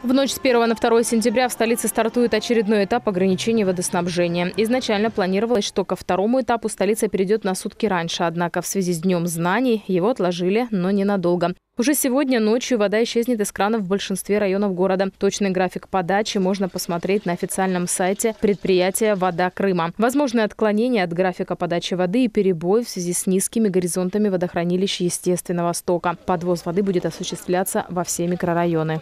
В ночь с 1 на 2 сентября в столице стартует очередной этап ограничений водоснабжения. Изначально планировалось, что ко второму этапу столица перейдет на сутки раньше, однако в связи с Днем знаний его отложили, но ненадолго. Уже сегодня ночью вода исчезнет из кранов в большинстве районов города. Точный график подачи можно посмотреть на официальном сайте предприятия «Вода Крыма». Возможные отклонения от графика подачи воды и перебой в связи с низкими горизонтами водохранилищ естественного стока. Подвоз воды будет осуществляться во все микрорайоны.